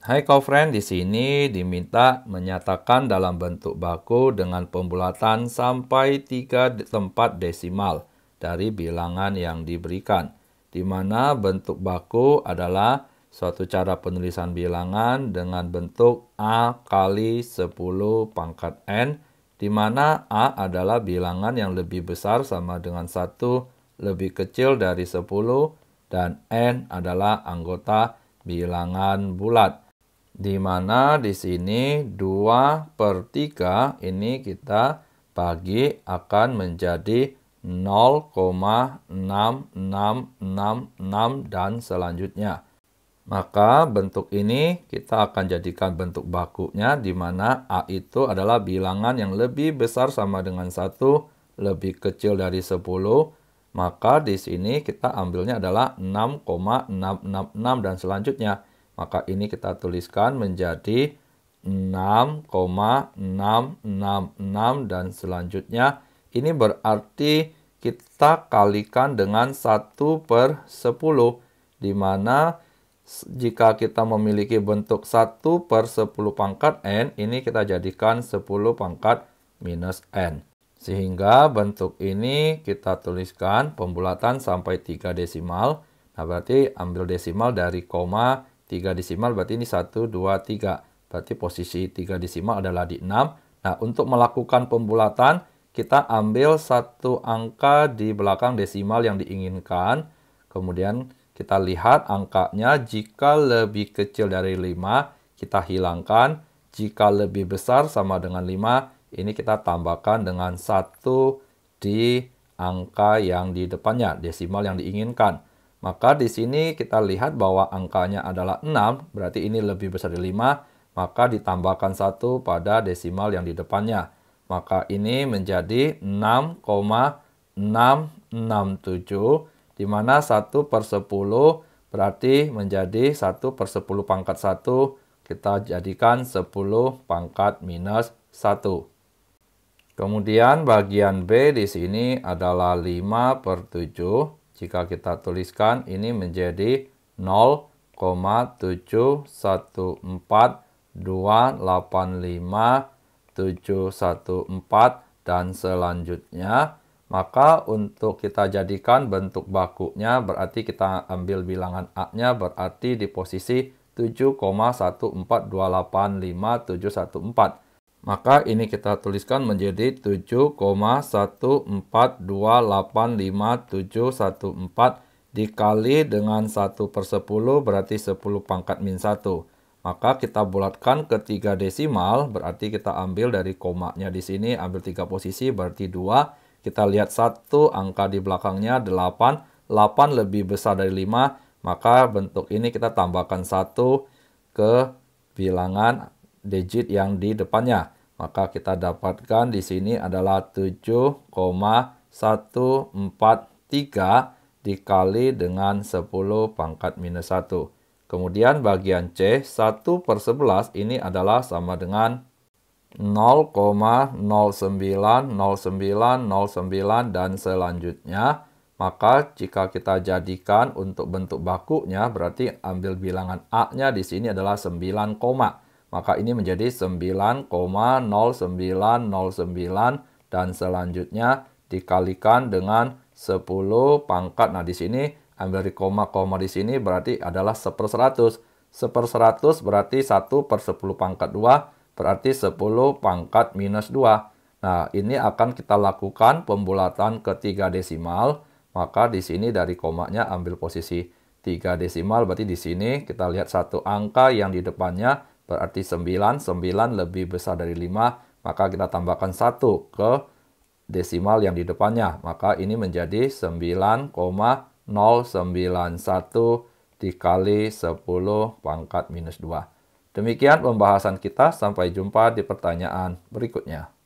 Hai friend, di sini diminta menyatakan dalam bentuk baku dengan pembulatan sampai 3 tempat desimal dari bilangan yang diberikan, di mana bentuk baku adalah suatu cara penulisan bilangan dengan bentuk A kali 10 pangkat N, di mana A adalah bilangan yang lebih besar sama dengan 1, lebih kecil dari 10, dan N adalah anggota bilangan bulat di mana di sini 2 per 3 ini kita bagi akan menjadi 0,6666 dan selanjutnya. Maka bentuk ini kita akan jadikan bentuk bakunya di mana A itu adalah bilangan yang lebih besar sama dengan 1, lebih kecil dari 10. Maka di sini kita ambilnya adalah 6,666 dan selanjutnya. Maka ini kita tuliskan menjadi 6,666 dan selanjutnya ini berarti kita kalikan dengan 1 per 10 di mana jika kita memiliki bentuk 1 per 10 pangkat N ini kita jadikan 10 pangkat minus N sehingga bentuk ini kita tuliskan pembulatan sampai 3 desimal nah berarti ambil desimal dari koma 3 desimal berarti ini 1, 2, 3. Berarti posisi 3 desimal adalah di 6. Nah, untuk melakukan pembulatan, kita ambil satu angka di belakang desimal yang diinginkan. Kemudian kita lihat angkanya jika lebih kecil dari 5, kita hilangkan. Jika lebih besar sama dengan 5, ini kita tambahkan dengan satu di angka yang di depannya, desimal yang diinginkan. Maka di sini kita lihat bahwa angkanya adalah 6, berarti ini lebih besar dari 5, maka ditambahkan 1 pada desimal yang di depannya. Maka ini menjadi 6,667, di mana 1 per 10 berarti menjadi 1 per 10 pangkat 1, kita jadikan 10 pangkat minus 1. Kemudian bagian B di sini adalah 5 per 7, jika kita tuliskan ini menjadi 0,7142,85714 dan selanjutnya maka untuk kita jadikan bentuk bakunya berarti kita ambil bilangan A-nya berarti di posisi 7,14285714 maka ini kita tuliskan menjadi 7,14285714 dikali dengan 1 per 10 berarti 10 pangkat min 1. Maka kita bulatkan ke 3 desimal, berarti kita ambil dari komanya di sini, ambil 3 posisi berarti 2. Kita lihat 1, angka di belakangnya 8, 8 lebih besar dari 5, maka bentuk ini kita tambahkan 1 ke bilangan digit yang di depannya. Maka kita dapatkan di sini adalah 7,143 dikali dengan 10 pangkat minus 1. Kemudian bagian C, 1 per 11 ini adalah sama dengan 0,090909 dan selanjutnya. Maka jika kita jadikan untuk bentuk bakunya berarti ambil bilangan A-nya di sini adalah 9, maka ini menjadi 9,0909 dan selanjutnya dikalikan dengan 10 pangkat. Nah, di sini ambil di koma-koma di sini berarti adalah 1 per 100. 1 per 100 berarti 1 per 10 pangkat 2 berarti 10 pangkat minus 2. Nah, ini akan kita lakukan pembulatan ke 3 desimal. Maka di sini dari komanya ambil posisi 3 desimal berarti di sini kita lihat satu angka yang di depannya Berarti 9, 9 lebih besar dari 5, maka kita tambahkan 1 ke desimal yang di depannya. Maka ini menjadi 9,091 dikali 10 pangkat minus 2. Demikian pembahasan kita, sampai jumpa di pertanyaan berikutnya.